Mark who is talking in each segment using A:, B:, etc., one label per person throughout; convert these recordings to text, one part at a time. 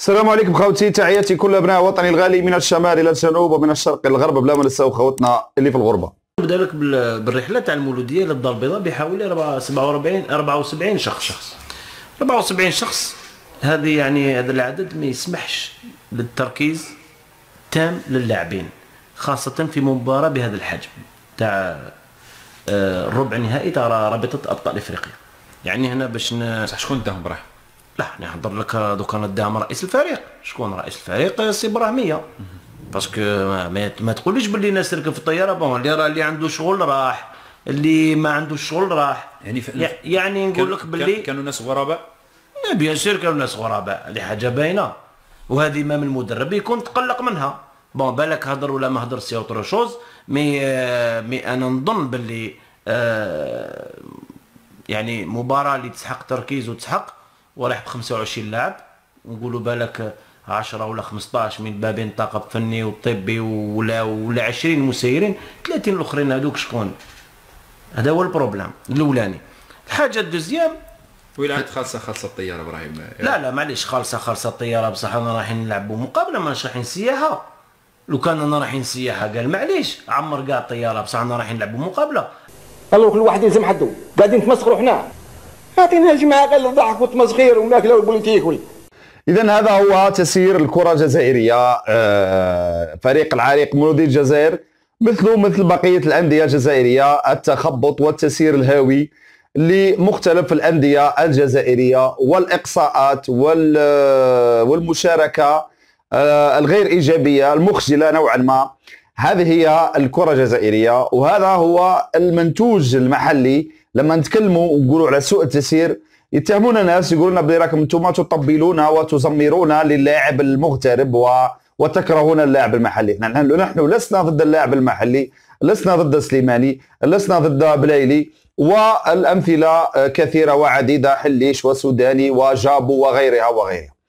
A: السلام عليكم خوتي تحياتي كل ابناء وطني الغالي من الشمال الى الجنوب ومن الشرق الى الغرب بلا ما نساو خوتنا اللي في الغربه نبدا لك
B: بالرحله تاع المولوديه للدار البيضاء بحوالي 47 74 شخص شخص 74 شخص هذه يعني هذا العدد ما يسمحش بالتركيز تام للاعبين خاصه في مباراه بهذا الحجم تاع الربع آه، نهائي تاع رابطه ابطال افريقيا يعني هنا باش ن... شكون داهم برحمه لا نهضر لك دوكا قدام رئيس الفريق شكون رئيس الفريق سي ابراهيميه باسكو ما, ما تقوليش باللي الناس تركب في الطياره بون اللي راه اللي عنده شغل راح اللي ما عنده شغل راح يعني يعني نقول لك باللي كانوا ناس غرباء لا بيان سير كانوا ناس غرباء هذه حاجه باينه وهذه ما من المدرب يكون تقلق منها بون بالك هضر ولا ما هضر سي اوتر شوز مي آه، مي انا نظن باللي آه، يعني مباراه اللي تسحق تركيز وتسحق ورايح ب 25 لاعب ونقولوا بالك 10 ولا 15 من بابين الطاقم الفني والطبي ولا ولا 20 مسيرين 30 الاخرين هذوك شكون هذا هو البروبليم الاولاني الحاجه الدوزيام ولا خالصه
A: خالصه الطياره ابراهيم
B: لا لا معليش خالصه خالصه الطياره بصح انا رايحين نلعبوا مقابله ما رايحين سياحه لو كان انا رايحين سياحه قال معليش عمر كاع الطياره بصح انا رايحين نلعبوا مقابله قالوا كل واحد يلزم حدو قاعدين نتمسخروا حنا هاتين هجمة أقل الضحك وتمزخير وماكلة والبوليتيك
A: اذا هذا هو تسير الكره الجزائريه آه، فريق العريق مولودي الجزائر مثله مثل بقيه الانديه الجزائريه التخبط والتسيير الهاوي لمختلف الانديه الجزائريه والاقصاءات والمشاركه آه، الغير ايجابيه المخجله نوعا ما هذه هي الكرة الجزائرية وهذا هو المنتوج المحلي لما نتكلموا ونقولوا على سوء التسيير يتهمون ناس يقولون بلي راكم انتم تطبلون وتزمرون للاعب المغترب و... وتكرهون اللاعب المحلي نحن نحن لسنا ضد اللاعب المحلي لسنا ضد سليماني لسنا ضد بلايلي والامثله كثيره وعديده حليش وسوداني وجابو وغيرها وغيرها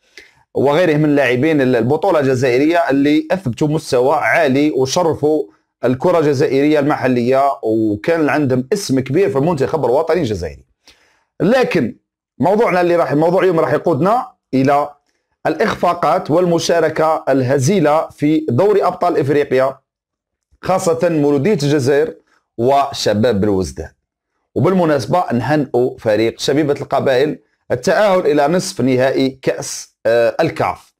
A: وغيره من اللاعبين البطوله الجزائريه اللي اثبتوا مستوى عالي وشرفوا الكره الجزائريه المحليه وكان عندهم اسم كبير في المنتخب الوطني الجزائري لكن موضوعنا اللي راح موضوع اليوم راح يقودنا الى الاخفاقات والمشاركه الهزيله في دوري ابطال افريقيا خاصه مولوديه الجزائر وشباب بلوزدان وبالمناسبه نهنئوا فريق شبيبه القبائل التاهل الى نصف نهائي كاس آه، الكاف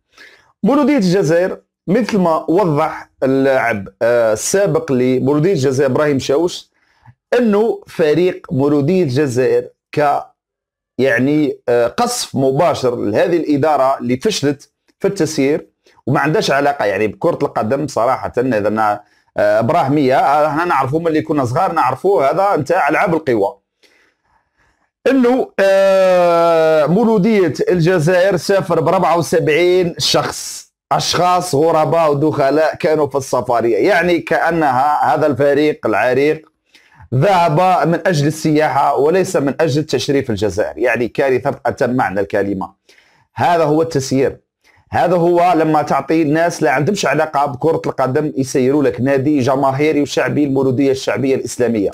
A: مولودية الجزائر مثل ما وضح اللاعب آه، السابق لمولودية الجزائر ابراهيم شاوش انه فريق مولودية الجزائر ك يعني آه، قصف مباشر لهذه الاداره اللي فشلت في التسيير وما عندهاش علاقه يعني بكره القدم صراحه اذا ابراهيميه احنا نعرفوا ملي كنا صغار نعرفوا هذا نتاع العاب القوى انه آه، مولوديه الجزائر سافر ب 74 شخص اشخاص غرباء ودخلاء كانوا في السفاريه يعني كانها هذا الفريق العريق ذهب من اجل السياحه وليس من اجل تشريف الجزائر يعني كارثه اتم معنى الكلمه هذا هو التسيير هذا هو لما تعطي الناس لا عندهمش علاقه بكره القدم يسيروا لك نادي جماهيري وشعبي المولوديه الشعبيه الاسلاميه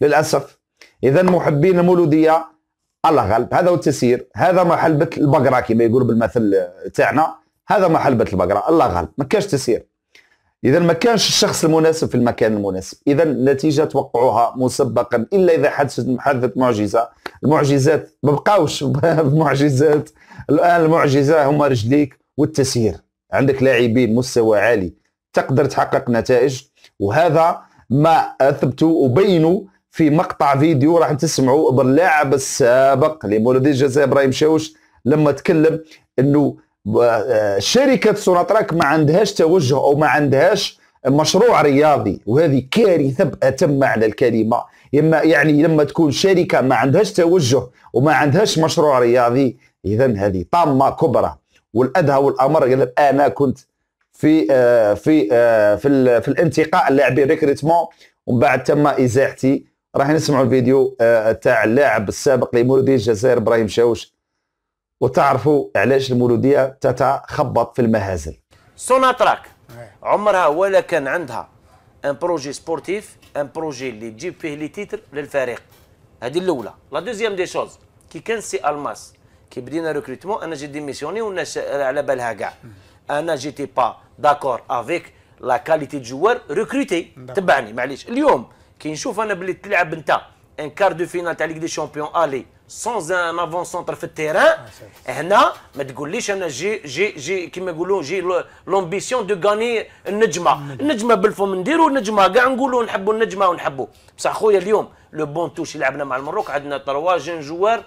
A: للاسف اذا محبين المولوديه الله غالب هذا هو التسيير هذا ما حلبة البقره كما يقولوا بالمثل تاعنا هذا ما حلبة البقره الله غالب ما كانش تسيير اذا ما كانش الشخص المناسب في المكان المناسب اذا النتيجه توقعوها مسبقا الا اذا حدثت حدثت معجزه المعجزات ما بقاوش بمعجزات الان المعجزه هما رجليك والتسيير عندك لاعبين مستوى عالي تقدر تحقق نتائج وهذا ما اثبتوا وبينوا في مقطع فيديو راح تسمعوا باللاعب السابق لمولودية الجزائر ابراهيم شاوش لما تكلم انه آه، آه، شركه سوناتراك ما عندهاش توجه او ما عندهاش مشروع رياضي وهذه كارثه باتم معنى الكلمه اما يعني لما تكون شركه ما عندهاش توجه وما عندهاش مشروع رياضي اذا هذه طامه كبرى والادهى والامر قال انا كنت في آه في آه في, في الانتقاء اللاعبين ريكريتمون ومن بعد تم ازاحتي راح نسمعوا الفيديو آه، تاع اللاعب السابق لمولوديه الجزائر ابراهيم شاوش وتعرفوا علاش المولوديه تتخبط في المهازل
B: سوناتراك إيه. عمرها ولا كان عندها ان بروجي سبورتيف ان بروجي اللي تجيب فيه لي تيتر للفريق هذه الاولى لا دوزيام دي شوز كي كان سي الماس كي بدينا ريكروتمون انا جيت ديميسيوني والناس على بالها كاع انا جيتي با داكور افيك لا كاليتي دو جوار ريكروتي تبعني معليش اليوم كي نشوف انا بلي تلعب انت ان كار دو فينال تاع ليغ دي شامبيون الي سونز ان افون سونتر في التيران هنا ما تقوليش انا جي جي جي كيما يقولوا جي لومبيسيون دو غاني النجمه النجمه بالفم نديرو النجمه كاع نقولوا نحبوا النجمه ونحبوا بصح خويا اليوم لو بون توش لعبنا مع المروك عندنا تروا جين جوار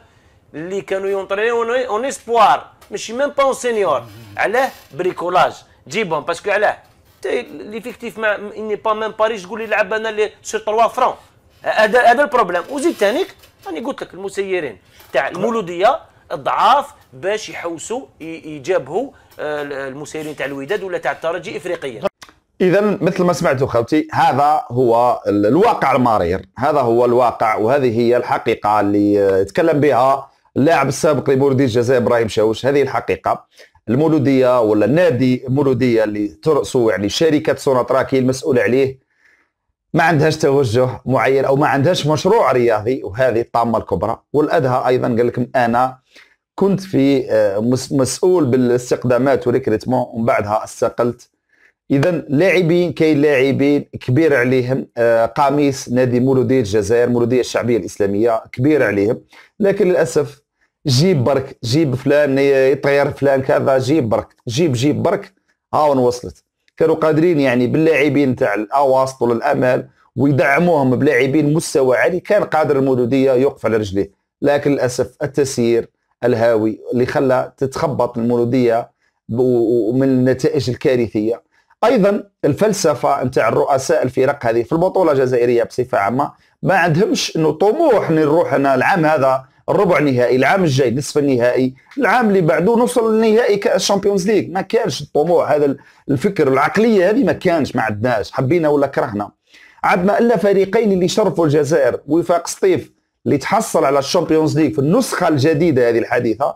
B: اللي كانوا يونطريو اون اسبوار ماشي ميم با اون سينيور علاه بريكولاج جيبهم باسكو علاه ليفيكتيف ما اني با ميم باريس تقول لي لعب انا اللي سير 3 فرون هذا هذا البروبليم وزيد ثانيك راني قلت لك المسيرين تاع المولوديه ضعاف باش يحوسوا يجابهوا آه، المسيرين تاع الوداد ولا تاع الترجي افريقيا
A: اذا مثل ما سمعتوا خوتي هذا هو الواقع المرير هذا هو الواقع وهذه هي الحقيقه اللي تكلم بها اللاعب السابق لبوردي الجزائر ابراهيم شاوش هذه الحقيقه المولوديه ولا النادي المولوديه اللي ترأسه يعني شركه سوناتراكي المسؤول عليه ما عندهاش توجه معين او ما عندهاش مشروع رياضي وهذه الطامه الكبرى والادهى ايضا قال لكم انا كنت في آه، مسؤول بالاستقدامات وريكريتمون ومن بعدها استقلت اذا لاعبين كاين لاعبين كبير عليهم آه، قميص نادي مولوديه الجزائر مولوديه الشعبيه الاسلاميه كبير عليهم لكن للاسف جيب برك جيب فلان يطير فلان كذا جيب برك جيب جيب برك هاون وصلت كانوا قادرين يعني باللاعبين تاع الاواسط ولا الامال ويدعموهم بلاعبين مستوى عالي كان قادر المولوديه يوقف على رجليه لكن للاسف التسيير الهاوي اللي خلى تتخبط المولوديه ومن النتائج الكارثيه ايضا الفلسفه نتاع الرؤساء الفرق هذه في البطوله الجزائريه بصفه عامه ما عندهمش انه طموح نروح انا العام هذا الربع نهائي العام الجاي نصف النهائي العام اللي بعده نوصل للنهائي كاس شامبيونز ليغ ما كانش الطموح هذا الفكر العقليه هذه ما كانش ما عندناش حبينا ولا كرهنا عندنا الا فريقين اللي شرفوا الجزائر وفاق سطيف اللي تحصل على الشامبيونز ليغ في النسخه الجديده هذه الحديثه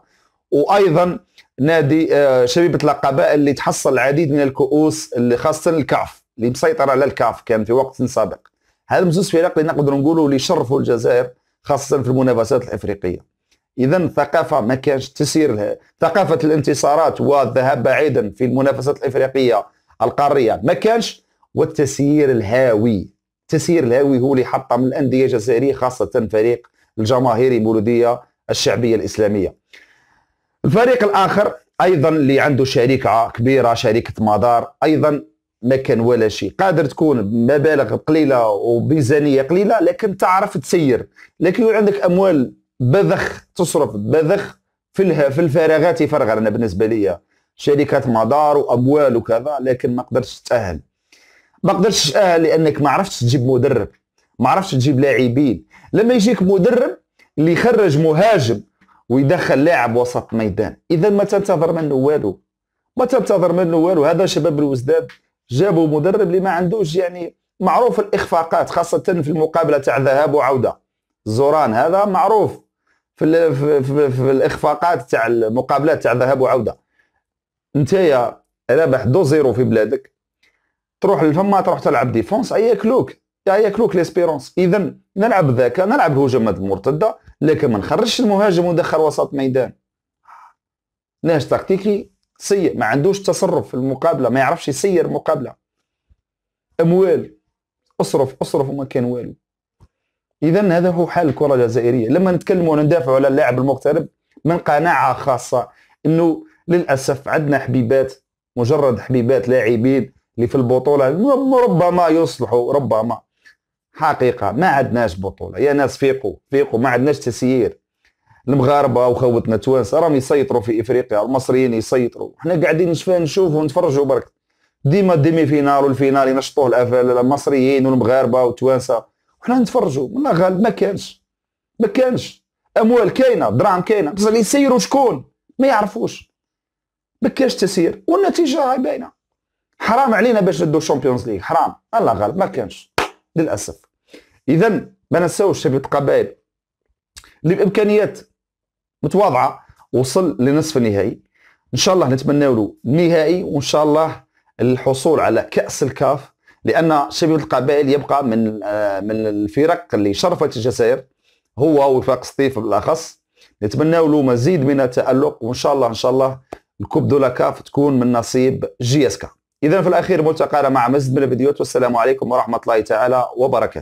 A: وايضا نادي آه، شبيبه القبائل اللي تحصل العديد من الكؤوس اللي خاصه الكاف اللي مسيطر على الكاف كان في وقت سابق هذا مزوز فرق اللي نقدر نقولوا اللي شرفوا الجزائر خاصة في المنافسات الإفريقية إذا الثقافة ما كانش تسير لها. ثقافة الانتصارات والذهاب بعيدا في المنافسات الإفريقية القارية ما كانش والتسيير الهاوي التسيير الهاوي هو اللي حطم الأندية الجزائرية خاصة فريق الجماهيري المولودية الشعبية الإسلامية الفريق الآخر أيضا اللي عنده شركة كبيرة شركة مدار أيضا ما كان ولا شيء قادر تكون مبالغ قليله وميزانيه قليله لكن تعرف تسير لكن يكون عندك اموال بذخ تصرف بذخ في في الفراغات يفرغ انا بالنسبه لي شركات مدار واموال وكذا لكن ما قدرتش تاهل ما قدرتش تاهل لانك ما عرفتش تجيب مدرب ما عرفتش تجيب لاعبين لما يجيك مدرب اللي يخرج مهاجم ويدخل لاعب وسط ميدان اذا ما تنتظر منه والو ما تنتظر منه والو هذا شباب الوزداد جابوا مدرب اللي ما عندوش يعني معروف الاخفاقات خاصه في المقابله تاع ذهاب وعوده زوران هذا معروف في, في, في, في الاخفاقات تاع المقابلات تاع ذهاب وعوده نتايا رابح دو زيرو في بلادك تروح لفما تروح تلعب ديفونس ياكلوك ياكلوك ليسبيرونس اذا نلعب ذاك نلعب هجمه المرتده لكن ما نخرجش المهاجم وندخل وسط ميدان ناش تكتيكي سيء ما عندوش تصرف في المقابله ما يعرفش يسير مقابله اموال اصرف اصرف وما كان والو اذا هذا هو حال الكره الجزائريه لما نتكلم وندافع على اللاعب المغترب من قناعه خاصه انه للاسف عندنا حبيبات مجرد حبيبات لاعبين اللي في البطوله ربما يصلحوا ربما حقيقه ما عندناش بطوله يا ناس فيقوا فيقوا ما عندناش تسيير المغاربه وخوتنا التوانسه راهم يسيطروا في افريقيا المصريين يسيطروا حنا قاعدين نشفى نشوفو ونتفرجوا برك ديما ديمي فينال والفينال ينشطوه المصريين والمغاربه والتوانسه وحنا نتفرجوا والله غالب ما كانش ما كانش اموال كاينه دراهم كاينه بصح اللي يسيروا شكون ما يعرفوش ما كانش تسير والنتيجه هاي باينه حرام علينا باش ندو الشامبيونز ليغ حرام الله غالب ما كانش للاسف اذا ما نساوش شبيبه قبائل اللي بامكانيات متواضعه وصل لنصف النهائي ان شاء الله نتمنى له نهائي وان شاء الله الحصول على كاس الكاف لان شبيبه القبائل يبقى من آه، من الفرق اللي شرفت الجزائر هو وفاق سطيف بالاخص نتمنى له مزيد من التالق وان شاء الله ان شاء الله الكوب دولا كاف تكون من نصيب جي اس كا اذا في الاخير ملتقانا مع مزيد من الفيديوهات والسلام عليكم ورحمه الله تعالى وبركاته